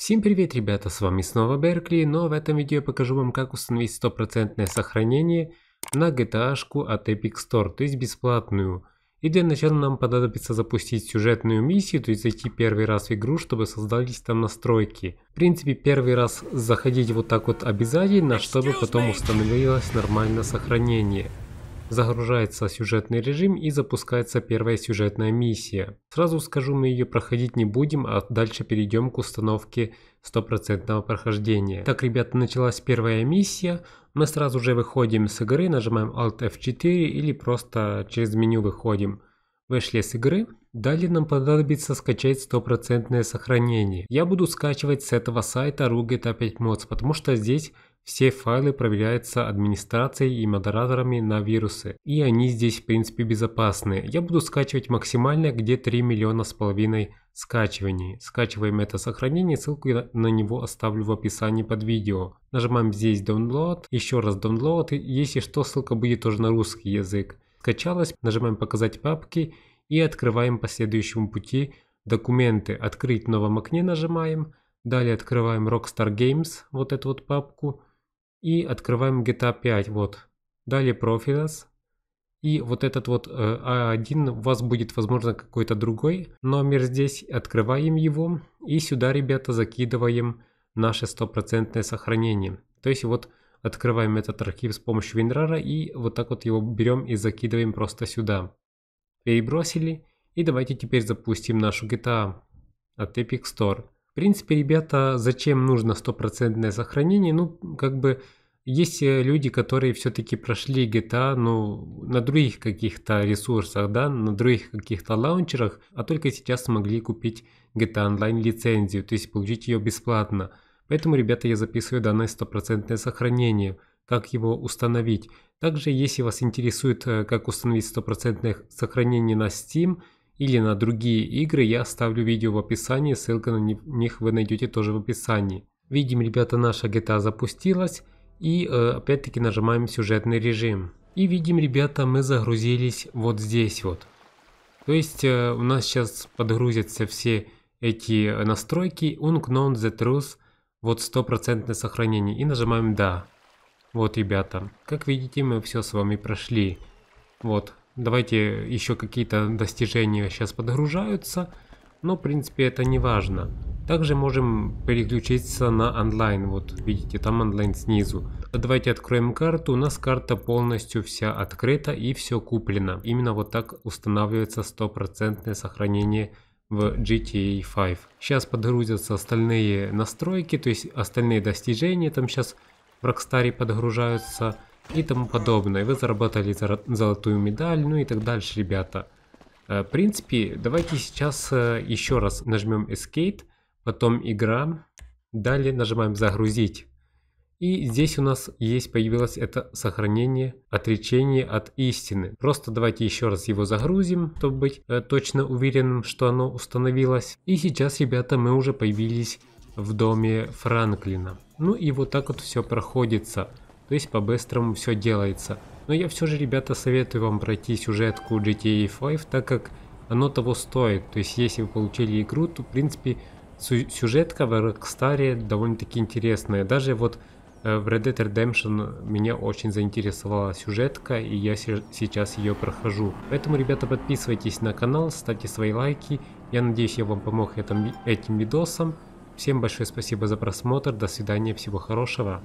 Всем привет, ребята, с вами снова Беркли, но в этом видео я покажу вам, как установить стопроцентное сохранение на gta от Epic Store, то есть бесплатную. И для начала нам понадобится запустить сюжетную миссию, то есть зайти первый раз в игру, чтобы создались там настройки. В принципе, первый раз заходить вот так вот обязательно, чтобы потом установилось нормально сохранение. Загружается сюжетный режим и запускается первая сюжетная миссия. Сразу скажу, мы ее проходить не будем, а дальше перейдем к установке стопроцентного прохождения. Так, ребята, началась первая миссия. Мы сразу же выходим с игры, нажимаем Alt F4 или просто через меню выходим. Вышли с игры. Далее нам понадобится скачать стопроцентное сохранение. Я буду скачивать с этого сайта RuGet 5 Mods, потому что здесь все файлы проверяются администрацией и модераторами на вирусы, и они здесь в принципе безопасны. Я буду скачивать максимально где 3 миллиона с половиной скачиваний. Скачиваем это сохранение, ссылку я на него оставлю в описании под видео. Нажимаем здесь download, еще раз download, если что ссылка будет тоже на русский язык. Скачалось, нажимаем показать папки и открываем по следующему пути документы. Открыть в новом окне нажимаем, далее открываем Rockstar Games, вот эту вот папку и открываем GTA 5, вот. Далее Profiles. И вот этот вот A1 э, а у вас будет, возможно, какой-то другой номер здесь. Открываем его и сюда, ребята, закидываем наше стопроцентное сохранение. То есть вот открываем этот архив с помощью WinRAR и вот так вот его берем и закидываем просто сюда. Перебросили. И давайте теперь запустим нашу GTA от Epic Store принципе, ребята, зачем нужно стопроцентное сохранение? Ну, как бы есть э, люди, которые все-таки прошли GTA, а, ну, на других каких-то ресурсах, да, на других каких-то лаунчерах, а только сейчас смогли купить GTA Online а лицензию, то есть получить ее бесплатно. Поэтому, ребята, я записываю данное стопроцентное сохранение, как его установить. Также, если вас интересует, э, как установить стопроцентное сохранение на Steam – или на другие игры, я оставлю видео в описании, ссылка на них вы найдете тоже в описании. Видим, ребята, наша GTA запустилась и э, опять-таки нажимаем сюжетный режим. И видим, ребята, мы загрузились вот здесь вот. То есть э, у нас сейчас подгрузятся все эти э, настройки, unknown the truth, вот стопроцентное сохранение и нажимаем да. Вот, ребята, как видите, мы все с вами прошли. Вот, Давайте еще какие-то достижения сейчас подгружаются, но в принципе это не важно. Также можем переключиться на онлайн, вот видите, там онлайн снизу. Давайте откроем карту, у нас карта полностью вся открыта и все куплено. Именно вот так устанавливается стопроцентное сохранение в GTA 5. Сейчас подгрузятся остальные настройки, то есть остальные достижения там сейчас в Rockstar подгружаются и тому подобное. Вы заработали золотую медаль, ну и так дальше, ребята. Э, в принципе, давайте сейчас э, еще раз нажмем Escape, потом игра, далее нажимаем загрузить. И здесь у нас есть появилось это сохранение, отречение от истины. Просто давайте еще раз его загрузим, чтобы быть э, точно уверенным, что оно установилось. И сейчас, ребята, мы уже появились в доме Франклина. Ну и вот так вот все проходится то есть по-быстрому все делается. Но я все же, ребята, советую вам пройти сюжетку GTA 5, так как оно того стоит. То есть если вы получили игру, то в принципе сюжетка в Rockstar довольно-таки интересная. Даже вот э, в Red Dead Redemption меня очень заинтересовала сюжетка, и я сейчас ее прохожу. Поэтому, ребята, подписывайтесь на канал, ставьте свои лайки. Я надеюсь, я вам помог этим, этим видосом. Всем большое спасибо за просмотр, до свидания, всего хорошего.